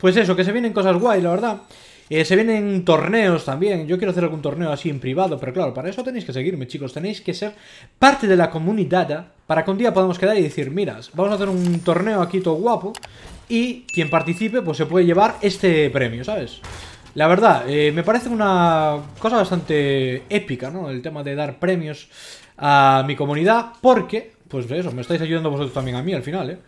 Pues eso, que se vienen cosas guay, la verdad. Eh, se vienen torneos también. Yo quiero hacer algún torneo así en privado, pero claro, para eso tenéis que seguirme, chicos. Tenéis que ser parte de la comunidad para que un día podamos quedar y decir, miras, vamos a hacer un torneo aquí todo guapo y quien participe pues se puede llevar este premio, ¿sabes? La verdad, eh, me parece una cosa bastante épica, ¿no? El tema de dar premios a mi comunidad porque, pues eso, me estáis ayudando vosotros también a mí al final, ¿eh?